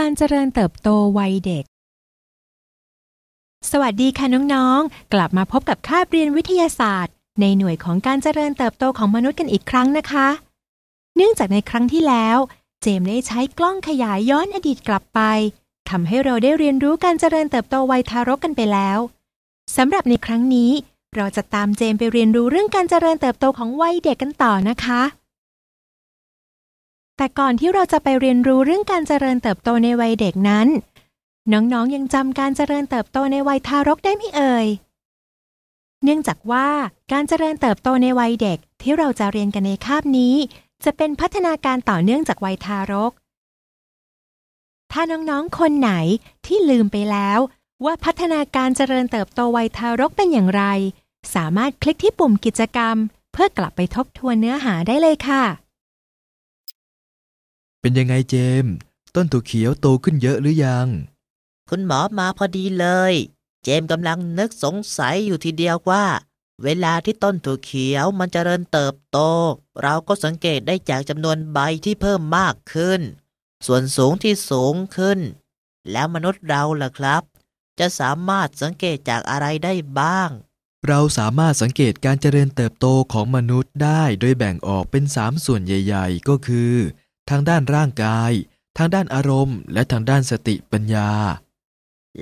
การเจริญเติบโตวัยเด็ก สวัสดีค่ะน้องๆ กลับมาพบกับคาบเรียนวิทยาศาสตร์ ในหน่วยของการเจริญเติบโตของมนุษย์กันอีกครั้งนะคะ เนื่องจากในครั้งที่แล้ว เจมได้ใช้กล้องขยายย้อนอดีตกลับไปทำให้เราได้เรียนรู้การเจริญเติบโตวัยทารกกันไปแล้วสำหรับในครั้งนี้ เราจะตามเจมไปเรียนรู้เรื่องการเจริญเติบโตของวัยเด็กกันต่อนะคะแต่ก่อนที่เราจะไปเรียนรู้เรื่องการเจริญเติบโตในวัยเด็กนั้น น้องๆ ยังจำการเจริญเติบโตในวัยทารกได้ไหมเอ่ย เนื่องจากว่าการเจริญเติบโตในวัยเด็กที่เราจะเรียนกันในคาบนี้ จะเป็นพัฒนาการต่อเนื่องจากวัยทารก ถ้าน้องๆ คนไหนที่ลืมไปแล้ว ว่าพัฒนาการเจริญเติบโตวัยทารกเป็นอย่างไร สามารถคลิกที่ปุ่มกิจกรรม เพื่อกลับไปทบทวนเนื้อหาได้เลยค่ะเป็นยังไงเจม ต้นถั่วเขียวโตขึ้นเยอะหรือยัง คุณหมอมาพอดีเลย เจมกำลังนึกสงสัยอยู่ทีเดียวว่า เวลาที่ต้นถั่วเขียวมันจเจริญเติบโต เราก็สังเกตได้จากจำนวนใบที่เพิ่มมากขึ้น ส่วนสูงที่สูงขึ้น แล้วมนุษย์เราล่ะครับ จะสามารถสังเกตจากอะไรได้บ้าง เราสามารถสังเกตการเจริญเติบโตของมนุษย์ได้โดยแบ่งออกเป็น3ส่วนใหญ่ๆ ก็คือทางด้านร่างกาย ทางด้านอารมณ์และทางด้านสติปัญญา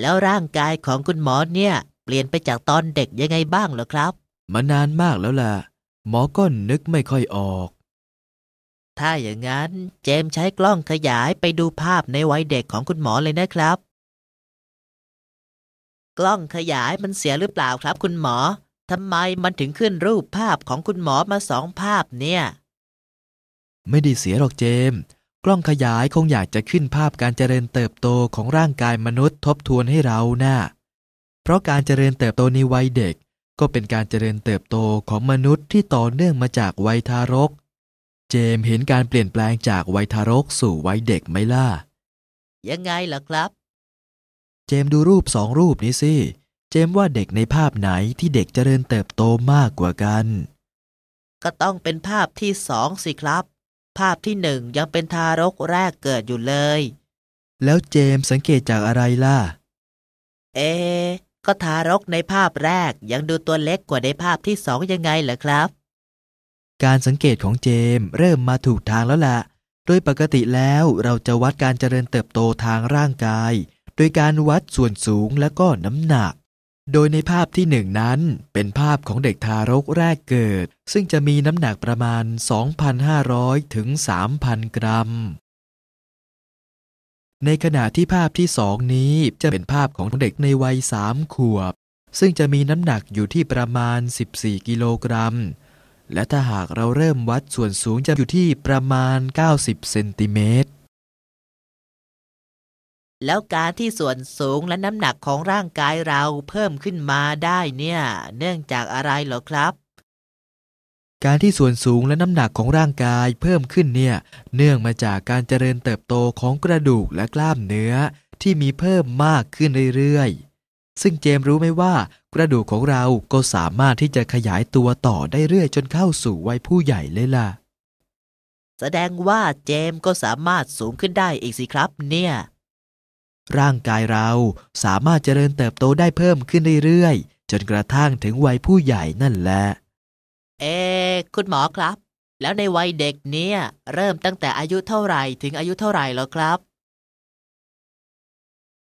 แล้วร่างกายของคุณหมอเนี่ย เปลี่ยนไปจากตอนเด็กยังไงบ้างเหรอครับ มานานมากแล้วล่ะ หมอก็นึกไม่ค่อยออก ถ้าอย่างนั้นเจมใช้กล้องขยายไปดูภาพในวัยเด็กของคุณหมอเลยนะครับ กล้องขยายมันเสียหรือเปล่าครับ คุณหมอทำไมมันถึงขึ้นรูปภาพของคุณหมอมาสองภาพเนี่ยไม่ได้เสียหรอกเจม กล้องขยายคงอยากจะขึ้นภาพการเจริญเติบโตของร่างกายมนุษย์ ทบทวนให้เรานะ่าเพราะการเจริญเติบโตในวัยเด็ก ก็เป็นการเจริญเติบโตของมนุษย์ที่ต่อเนื่องมาจากวัยทารก เจมเห็นการเปลี่ยนแปลงจากวัยทารกสู่วัยเด็กไหมล่ะยังไงล่ะครับ เจมดูรูปสองรูปนี้สิเจมว่าเด็กในภาพไหนที่เด็กเจริญเติบโตมากกว่ากัน ก็ต้องเป็นภาพที่สองสิครับภาพที่หนึ่งยังเป็นทารกแรกเกิดอยู่เลย แล้วเจมสังเกตจากอะไรล่ะเอ ก็ทารกในภาพแรกยังดูตัวเล็กกว่าในภาพที่สองยังไงเหรอครับ การสังเกตของเจมเริ่มมาถูกทางแล้วล่ะ โดยปกติแล้วเราจะวัดการเจริญเติบโตทางร่างกาย โดยการวัดส่วนสูงและก็น้ำหนักโดยในภาพที่หนึ่งนั้นเป็นภาพของเด็กทารกแรกเกิด ซึ่งจะมีน้ำหนักประมาณ 2,500ถึง3,000 กรัม ในขณะที่ภาพที่สองนี้จะเป็นภาพของเด็กในวัยสามขวบ ซึ่งจะมีน้ำหนักอยู่ที่ประมาณ 14 กิโลกรัม และถ้าหากเราเริ่มวัดส่วนสูงจะอยู่ที่ประมาณ 90 เซนติเมตรแล้วการที่ส่วนสูงและน้ำหนักของร่างกายเราเพิ่มขึ้นมาได้เนี่ย เนื่องจากอะไรเหรอครับ การที่ส่วนสูงและน้ำหนักของร่างกายเพิ่มขึ้นเนี่ย เนื่องมาจากการเจริญเติบโตของกระดูกและกล้ามเนื้อที่มีเพิ่มมากขึ้นเรื่อยๆ ซึ่งเจมรู้ไหมว่ากระดูกของเราก็สามารถที่จะขยายตัวต่อได้เรื่อยจนเข้าสู่วัยผู้ใหญ่เลยล่ะ แสดงว่าเจมก็สามารถสูงขึ้นได้อีกสิครับ เนี่ยร่างกายเราสามารถเจริญเติบโตได้เพิ่มขึ้นเรื่อยๆ จนกระทั่งถึงวัยผู้ใหญ่นั่นแหละ เอคุณหมอครับ แล้วในวัยเด็กเนี่ยเริ่มตั้งแต่อายุเท่าไหร่ถึงอายุเท่าไหร่หรอครับ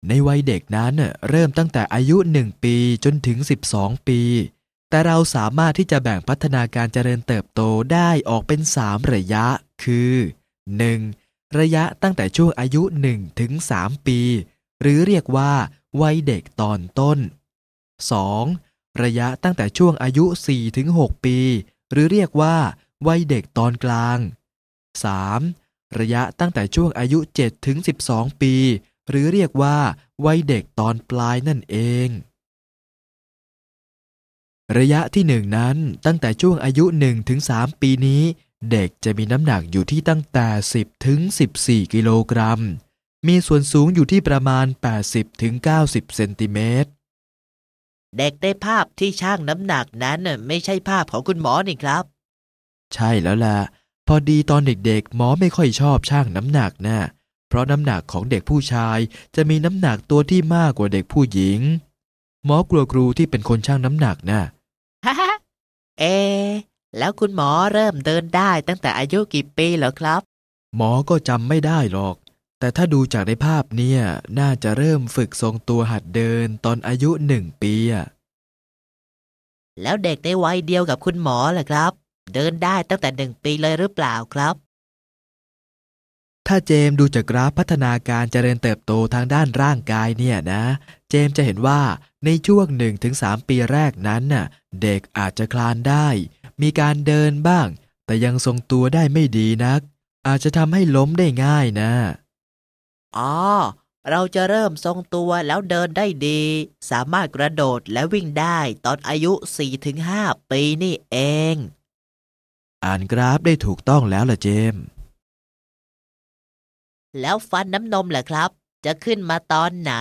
ในวัยเด็กนั้นเริ่มตั้งแต่อายุ 1 ปีจนถึง 12 ปี แต่เราสามารถที่จะแบ่งพัฒนาการเจริญเติบโตได้ออกเป็น3ระยะคือ 1. ระยะตั้งแต่ช่วงอายุ1-3ปี หรือเรียกว่า วัยเด็กตอนต้น 2. ระยะตั้งแต่ช่วงอายุ4-6ปี หรือเรียกว่าวัยเด็กตอนกลาง 3. ระยะตั้งแต่ช่วงอายุ7-12 ปี หรือเรียกว่าวัยเด็กตอนปลายนั่นเอง ระยะที่หนึ่งนั้นตั้งแต่ช่วงอายุ1-3ปีนี้เด็กจะมีน้ำหนักอยู่ที่ตั้งแต่10ถึง14 กิโลกรัม มีส่วนสูงอยู่ที่ประมาณ80ถึง90เซนติเมตร เด็กได้ภาพที่ช่างน้ำหนักนั้นไม่ใช่ภาพของคุณหมอนี่ครับ ใช่แล้วล่ะพอดีตอนเด็กๆ หมอไม่ค่อยชอบช่างน้ำหนักนะ่ะเพราะน้ำหนักของเด็กผู้ชายจะมีน้ำหนักตัวที่มากกว่าเด็กผู้หญิง หมอกลัวครูที่เป็นคนช่างน้ำหนักนะ่ะเอแล้วคุณหมอเริ่มเดินได้ตั้งแต่อายุกี่ปีเหรอครับ หมอก็จำไม่ได้หรอก แต่ถ้าดูจากในภาพเนี่ยน่าจะเริ่มฝึกทรงตัวหัดเดินตอนอายุหนึ่งปีอะแล้วเด็กในวัยเดียวกับคุณหมอเหรอครับ เดินได้ตั้งแต่หนึ่งปีเลยหรือเปล่าครับ ถ้าเจมดูจากกราฟพัฒนาการเจริญเติบโตทางด้านร่างกายเนี่ยนะเจมจะเห็นว่าในช่วงหนึึ่งงถสามปีแรกนั้นน่ะ เด็กอาจจะคลานได้มีการเดินบ้าง แต่ยังทรงตัวได้ไม่ดีนัก อาจจะทำให้ล้มได้ง่ายนะ อ๋อ เราจะเริ่มทรงตัวแล้วเดินได้ดี สามารถกระโดดและวิ่งได้ตอนอายุ 4-5 ปีนี่เอง อ่านกราฟได้ถูกต้องแล้วล่ะเจม แล้วฟันน้ำนมล่ะครับ จะขึ้นมาตอนไหน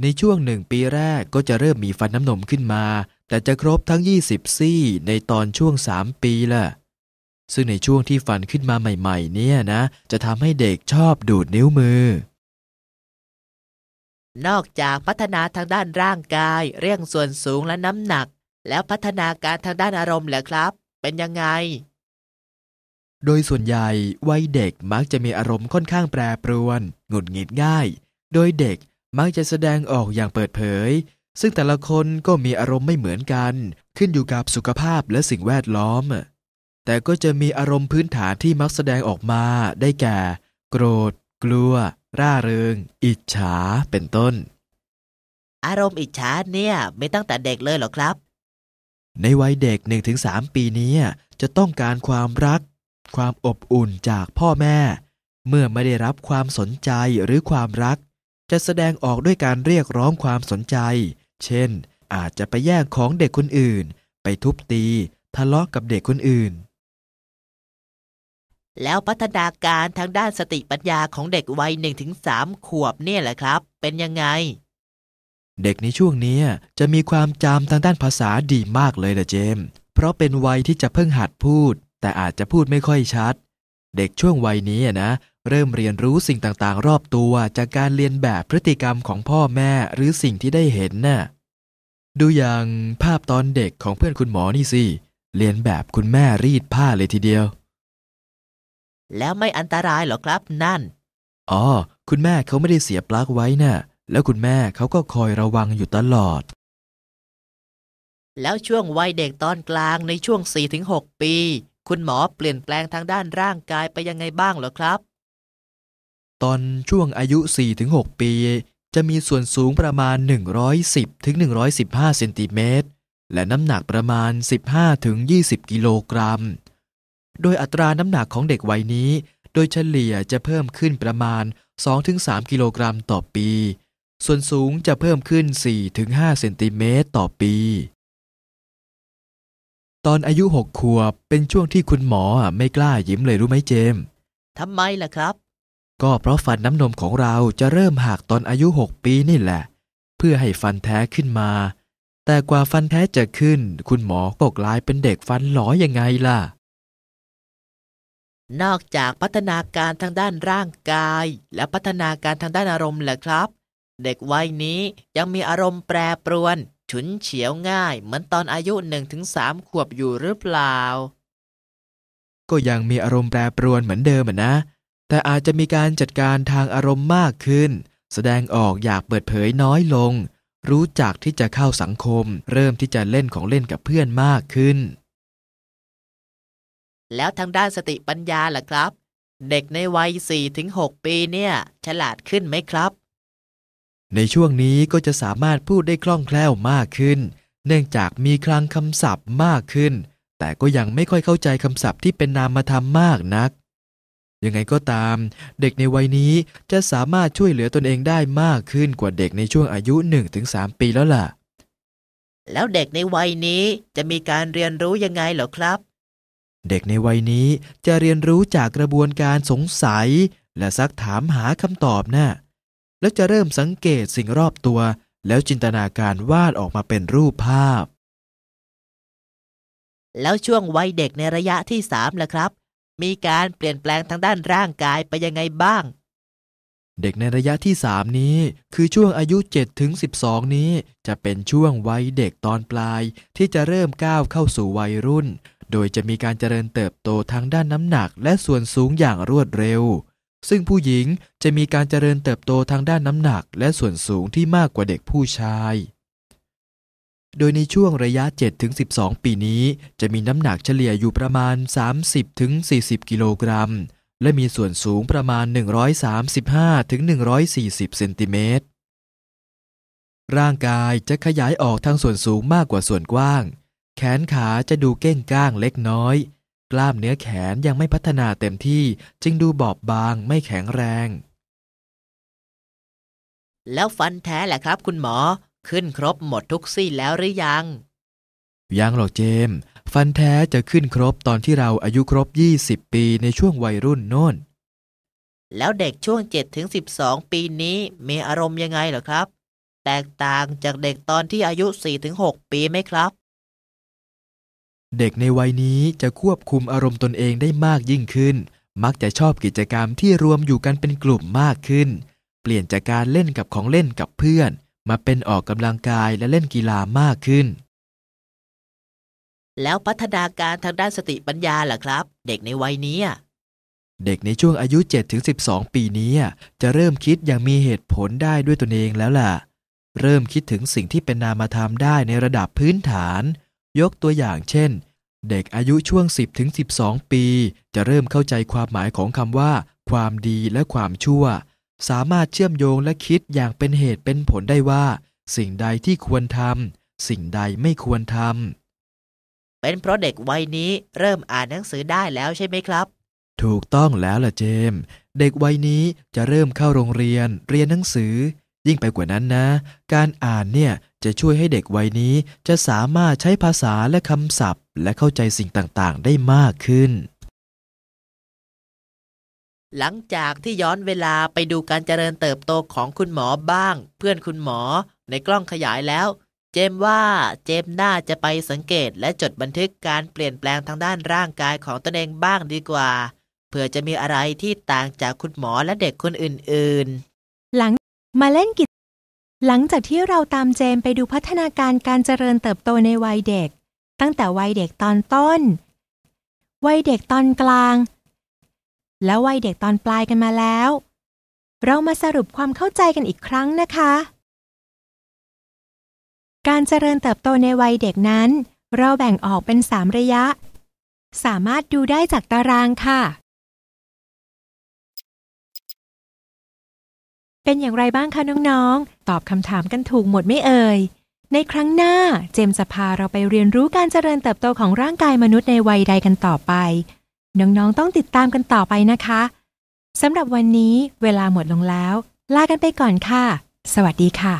ในช่วงหนึ่งปีแรกก็จะเริ่มมีฟันน้ำนมขึ้นมาแต่จะครบทั้ง20ซี่ในตอนช่วง 3 ปีละซึ่งในช่วงที่ฟันขึ้นมาใหม่ ๆ เนี่ยนะ จะทำให้เด็กชอบดูดนิ้วมือ นอกจากพัฒนาทางด้านร่างกาย เรื่องส่วนสูงและน้ำหนัก แล้วพัฒนาการทางด้านอารมณ์เหรอครับ เป็นยังไง โดยส่วนใหญ่วัยเด็กมักจะมีอารมณ์ค่อนข้างแปรปรวนหงุดหงิดง่าย โดยเด็กมักจะแสดงออกอย่างเปิดเผยซึ่งแต่ละคนก็มีอารมณ์ไม่เหมือนกันขึ้นอยู่กับสุขภาพและสิ่งแวดล้อม แต่ก็จะมีอารมณ์พื้นฐานที่มักแสดงออกมาได้แก่ โกรธ กลัว ร่าเริง อิจฉา เป็นต้น อารมณ์อิจฉาเนี่ยไม่ตั้งแต่เด็กเลยหรอครับ ในวัยเด็ก 1-3 ปีนี้จะต้องการความรัก ความอบอุ่นจากพ่อแม่ เมื่อไม่ได้รับความสนใจหรือความรัก จะแสดงออกด้วยการเรียกร้องความสนใจเช่น อาจจะไปแย่งของเด็กคนอื่น ไปทุบตี ทะเลาะกกับเด็กคนอื่น แล้วพัฒนาการทางด้านสติปัญญาของเด็กวัยหนึ่งถึงสามขวบเนี่ยแหละครับ เป็นยังไง เด็กในช่วงนี้จะมีความจำทางด้านภาษาดีมากเลยล่ะเจม เพราะเป็นวัยที่จะเพิ่งหัดพูด แต่อาจจะพูดไม่ค่อยชัด เด็กช่วงวัยนี้นะเริ่มเรียนรู้สิ่งต่าง ๆ รอบตัวจากการเรียนแบบพฤติกรรมของพ่อแม่หรือสิ่งที่ได้เห็นนะ่ะ ดูอย่างภาพตอนเด็กของเพื่อนคุณหมอนี่สิ เรียนแบบคุณแม่รีดผ้าเลยทีเดียว แล้วไม่อันตรายหรอครับ นั่น อ๋อ คุณแม่เขาไม่ได้เสียปลั๊กไว้นะ่ะ แล้วคุณแม่เขาก็คอยระวังอยู่ตลอด แล้วช่วงวัยเด็กตอนกลางในช่วง4-6ปี คุณหมอเปลี่ยนแปลงทางด้านร่างกายไปยังไงบ้างเหรอครับตอนช่วงอายุ 4-6 ปี จะมีส่วนสูงประมาณ 110-115เซนติเมตรและน้ำหนักประมาณ 15-20กิโลกรัมโดยอัตราน้ำหนักของเด็กวัยนี้ โดยเฉลี่ยจะเพิ่มขึ้นประมาณ 2-3 กิโลกรัมต่อปี ส่วนสูงจะเพิ่มขึ้น 4-5เซนติเมตรต่อปี ตอนอายุ6ขวบเป็นช่วงที่คุณหมอไม่กล้ายิ้มเลยรู้ไหมเจมทำไมล่ะครับก็เพราะฟันน้ำนมของเราจะเริ่มหักตอนอายุ 6 ปีนี่แหละ เพื่อให้ฟันแท้ขึ้นมา แต่กว่าฟันแท้จะขึ้นคุณหมอก็กลายเป็นเด็กฟันหลอยังไงล่ะ นอกจากพัฒนาการทางด้านร่างกายและพัฒนาการทางด้านอารมณ์แหละครับ เด็กวัยนี้ยังมีอารมณ์แปรปรวน ฉุนเฉียวง่าย เหมือนตอนอายุ1-3ขวบอยู่หรือเปล่า ก็ยังมีอารมณ์แปรปรวนเหมือนเดิมนะแต่อาจจะมีการจัดการทางอารมณ์มากขึ้น แสดงออกอยากเปิดเผยน้อยลง รู้จักที่จะเข้าสังคม เริ่มที่จะเล่นของเล่นกับเพื่อนมากขึ้น แล้วทางด้านสติปัญญาล่ะครับเด็กในวัย4-6ปีเนี่ยฉลาดขึ้นไหมครับ ในช่วงนี้ก็จะสามารถพูดได้คล่องแคล่วมากขึ้น เนื่องจากมีคลังคำศัพท์มากขึ้น แต่ก็ยังไม่ค่อยเข้าใจคำศัพท์ที่เป็นนามธรรมมากนักยังไงก็ตาม เด็กในวัยนี้จะสามารถช่วยเหลือตนเองได้มากขึ้นกว่าเด็กในช่วงอายุ 1-3 ปีแล้วล่ะ แล้วเด็กในวัยนี้จะมีการเรียนรู้ยังไงเหรอครับ เด็กในวัยนี้จะเรียนรู้จากกระบวนการสงสัยและซักถามหาคำตอบนะ่ะแล้วจะเริ่มสังเกตสิ่งรอบตัว แล้วจินตนาการวาดออกมาเป็นรูปภาพ แล้วช่วงวัยเด็กในระยะที่สามล่ะครับมีการเปลี่ยนแปลงทางด้านร่างกายไปยังไงบ้าง เด็กในระยะที่ 3 นี้ คือช่วงอายุ7ถึง12 นี้ จะเป็นช่วงวัยเด็กตอนปลาย ที่จะเริ่มก้าวเข้าสู่วัยรุ่น โดยจะมีการเจริญเติบโตทางด้านน้ำหนัก และส่วนสูงอย่างรวดเร็ว ซึ่งผู้หญิงจะมีการเจริญเติบโตทางด้านน้ำหนักและส่วนสูงที่มากกว่าเด็กผู้ชายโดยในช่วงระยะ 7-12 ปีนี้จะมีน้ำหนักเฉลี่ยอยู่ประมาณ 30-40 กิโลกรัม และมีส่วนสูงประมาณ 135-140 เซนติเมตร ร่างกายจะขยายออกทางส่วนสูงมากกว่าส่วนกว้าง แขนขาจะดูเก้งก้างเล็กน้อย กล้ามเนื้อแขนยังไม่พัฒนาเต็มที่จึงดูบอบบางไม่แข็งแรง แล้วฟันแท้แหละครับคุณหมอขึ้นครบหมดทุกซี่แล้วหรือยัง ยังหรอกเจม ฟันแท้จะขึ้นครบตอนที่เราอายุครบ 20 ปีในช่วงวัยรุ่นโน่น แล้วเด็กช่วง7ถึง12 ปีนี้มีอารมณ์ยังไงเหรอครับ แตกต่างจากเด็กตอนที่อายุ4ถึง6ปีไหมครับ เด็กในวัยนี้จะควบคุมอารมณ์ตนเองได้มากยิ่งขึ้น มักจะชอบกิจกรรมที่รวมอยู่กันเป็นกลุ่มมากขึ้น เปลี่ยนจากการเล่นกับของเล่นกับเพื่อนมาเป็นออกกำลังกายและเล่นกีฬามากขึ้น แล้วพัฒนาการทางด้านสติปัญญาล่ะครับ เด็กในวัยนี้อะเด็กในช่วงอายุ 7-12 ปีนี้ จะเริ่มคิดอย่างมีเหตุผลได้ด้วยตนเองแล้วล่ะ เริ่มคิดถึงสิ่งที่เป็นนามธรรมได้ในระดับพื้นฐาน ยกตัวอย่างเช่น เด็กอายุช่วง 10-12 ปี จะเริ่มเข้าใจความหมายของคำว่า ความดีและความชั่วสามารถเชื่อมโยงและคิดอย่างเป็นเหตุเป็นผลได้ว่า สิ่งใดที่ควรทำสิ่งใดไม่ควรทำเป็นเพราะเด็กวัยนี้เริ่มอ่านหนังสือได้แล้วใช่ไหมครับ ถูกต้องแล้วล่ะเจม เด็กวัยนี้จะเริ่มเข้าโรงเรียนเรียนหนังสือ ยิ่งไปกว่านั้นนะ การอ่านเนี่ยจะช่วยให้เด็กวัยนี้ จะสามารถใช้ภาษาและคำศัพท์ และเข้าใจสิ่งต่าง ๆ ได้มากขึ้นหลังจากที่ย้อนเวลาไปดูการเจริญเติบโตของคุณหมอบ้าง เพื่อนคุณหมอในกล้องขยายแล้ว เจมว่าเจมน่าจะไปสังเกตและจดบันทึกการเปลี่ยนแปลงทางด้านร่างกายของตนเองบ้างดีกว่าเพื่อจะมีอะไรที่ต่างจากคุณหมอและเด็กคนอื่น ๆ หลังมาเล่นกิจ หลังจากที่เราตามเจมไปดูพัฒนาการการเจริญเติบโตในวัยเด็ก ตั้งแต่วัยเด็กตอนต้น วัยเด็กตอนกลางและวัยเด็กตอนปลายกันมาแล้ว เรามาสรุปความเข้าใจกันอีกครั้งนะคะ การเจริญเติบโตในวัยเด็กนั้น เราแบ่งออกเป็นสามระยะ สามารถดูได้จากตารางค่ะ เป็นอย่างไรบ้างคะน้องๆ ตอบคำถามกันถูกหมดไม่เอ่ย ในครั้งหน้าเจมจะพาเราไปเรียนรู้การเจริญเติบโตของร่างกายมนุษย์ในวัยใดกันต่อไปน้องๆต้องติดตามกันต่อไปนะคะ สำหรับวันนี้เวลาหมดลงแล้ว ลากันไปก่อนค่ะ สวัสดีค่ะ